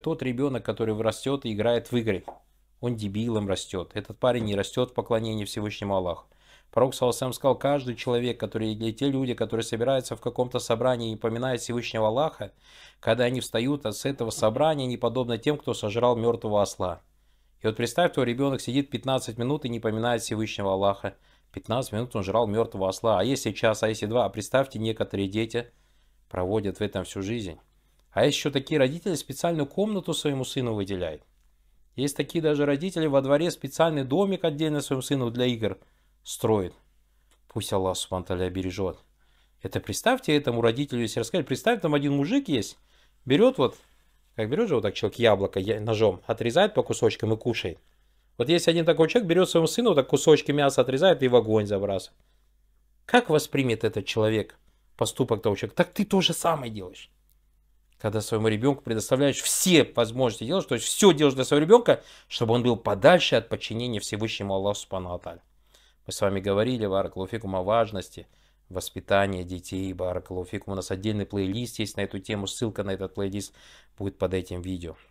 Тот ребенок, который вырастет и играет в игры, он дебилом растет. Этот парень не растет в поклонении Всевышнему Аллаху. Пророк Саласам сказал, каждый человек, который, или те люди, которые собираются в каком-то собрании и поминают Всевышнего Аллаха, когда они встают а этого собрания, не подобно тем, кто сожрал мертвого осла. И вот представь, твой ребенок сидит 15 минут и не поминает Всевышнего Аллаха. 15 минут он жрал мертвого осла. А если час, а если два, а представьте, некоторые дети проводят в этом всю жизнь. А еще такие родители специальную комнату своему сыну выделяют. Есть такие даже родители во дворе специальный домик отдельно своему сыну для игр строят. Пусть Аллах Субтитры бережет. Это представьте этому родителю, если рассказать, Представьте там один мужик есть, берет вот, как берет же вот так человек яблоко ножом, отрезает по кусочкам и кушает. Вот есть один такой человек, берет своему сыну так кусочки мяса отрезает и в огонь забрасывает. Как воспримет этот человек поступок того человека? Так ты то же самое делаешь когда своему ребенку предоставляешь все возможности делать, то есть все делаешь для своего ребенка, чтобы он был подальше от подчинения Всевышнему Аллаху Субхану Аталь. Мы с вами говорили, Баракалуфикум, о важности воспитания детей, Баракалуфикум. У нас отдельный плейлист есть на эту тему, ссылка на этот плейлист будет под этим видео.